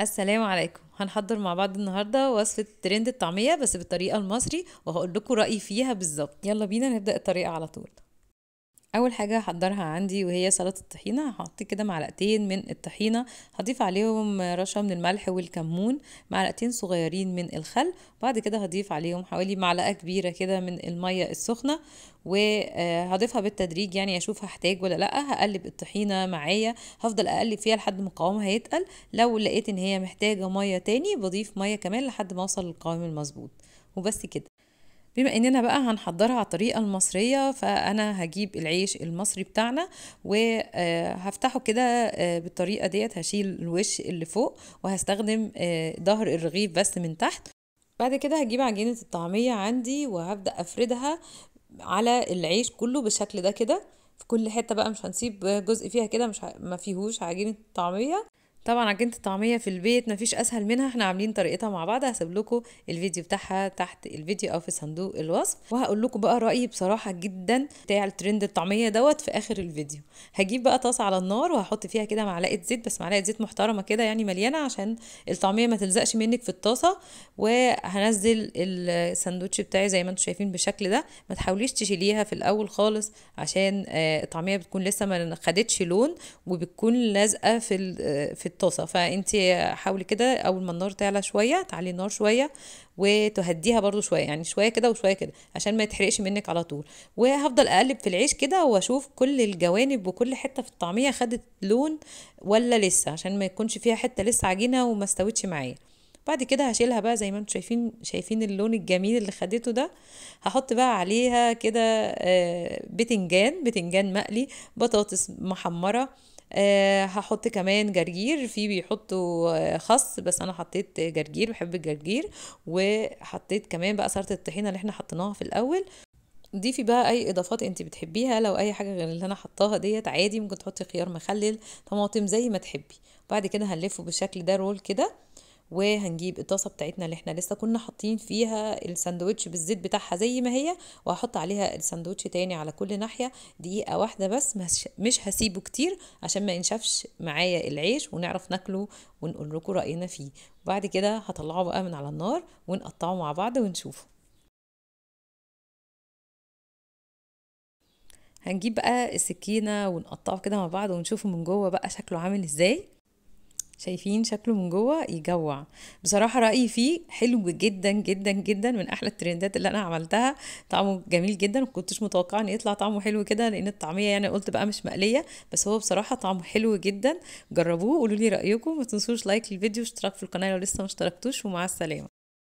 السلام عليكم هنحضر مع بعض النهارده وصفه ترند الطعميه بس بالطريقه المصري وهقول لكم رايي فيها بالظبط يلا بينا نبدا الطريقه على طول اول حاجه هحضرها عندي وهي سلطه الطحينه هحط كده معلقتين من الطحينه هضيف عليهم رشه من الملح والكمون معلقتين صغيرين من الخل بعد كده هضيف عليهم حوالي معلقه كبيره كده من الميه السخنه وهضيفها آه، بالتدريج يعني اشوف هحتاج ولا لا هقلب الطحينه معايا هفضل اقلب فيها لحد ما قوامها يتقل لو لقيت ان هي محتاجه ميه تاني بضيف ميه كمان لحد ما اوصل للقوام المظبوط وبس كده بما اننا بقى هنحضرها على الطريقه المصريه فانا هجيب العيش المصري بتاعنا وهفتحه آه، كده آه، بالطريقه ديت هشيل الوش اللي فوق وهستخدم آه، ظهر الرغيف بس من تحت بعد كده هجيب عجينه الطعميه عندي وهبدا افردها على العيش كله بالشكل ده كده في كل حته بقى مش هنسيب جزء فيها كده مش ما فيهوش عجينه طعميه طبعا عجينه الطعميه في البيت مفيش اسهل منها احنا عاملين طريقتها مع بعض هسيب لكم الفيديو بتاعها تحت الفيديو او في صندوق الوصف وهقول لكم بقى رايي بصراحه جدا بتاع الترند الطعميه دوت في اخر الفيديو هجيب بقى طاسه على النار وهحط فيها كده معلقه زيت بس معلقه زيت محترمه كده يعني مليانه عشان الطعميه ما تلزقش منك في الطاسه وهنزل الساندوتش بتاعي زي ما انتم شايفين بالشكل ده ما تحاوليش تشيليها في الاول خالص عشان آه، الطعميه بتكون لسه ما خدتش لون وبتكون لازقه في آه، في الطاسه فانت حاولي كده اول ما النار تعلى شويه تعلي النار شويه وتهديها برضو شويه يعني شويه كده وشويه كده عشان ما يتحرقش منك على طول وهفضل اقلب في العيش كده واشوف كل الجوانب وكل حته في الطعميه خدت لون ولا لسه عشان ما يكونش فيها حته لسه عجينه وما استوتش معايا بعد كده هشيلها بقى زي ما انتم شايفين شايفين اللون الجميل اللي خدته ده هحط بقى عليها كده آه، بتنجان بتنجان مقلي بطاطس محمره أه هحط كمان جرجير في بيحطوا آه، خس بس انا حطيت جرجير بحب الجرجير وحطيت كمان بقى سلطه الطحينه اللي احنا حطيناها في الاول ضيفي بقى اي اضافات انت بتحبيها لو اي حاجه غير اللي انا حطاها ديت عادي ممكن تحطي خيار مخلل طماطم زي ما تحبي بعد كده هنلفه بالشكل ده رول كده وهنجيب الطاسه بتاعتنا اللي احنا لسه كنا حاطين فيها الساندوتش بالزيت بتاعها زي ما هي وهحط عليها الساندوتش تاني على كل ناحيه دقيقه واحده بس مش هسيبه كتير عشان ما ينشفش معايا العيش ونعرف ناكله ونقول لكم راينا فيه وبعد كده هطلعه بقى من على النار ونقطعه مع بعض ونشوفه هنجيب بقى السكينه ونقطعه كده مع بعض ونشوفه من جوه بقى شكله عامل ازاي شايفين شكله من جوه يجوع بصراحه رايي فيه حلو جدا جدا جدا من احلى الترندات اللي انا عملتها طعمه جميل جدا كنتش متوقعه ان يطلع طعمه حلو كده لان الطعميه يعني قلت بقى مش مقليه بس هو بصراحه طعمه حلو جدا جربوه قولوا لي رايكم ما تنسوش لايك للفيديو واشتراك في القناه لو لسه ما اشتركتوش ومع السلامه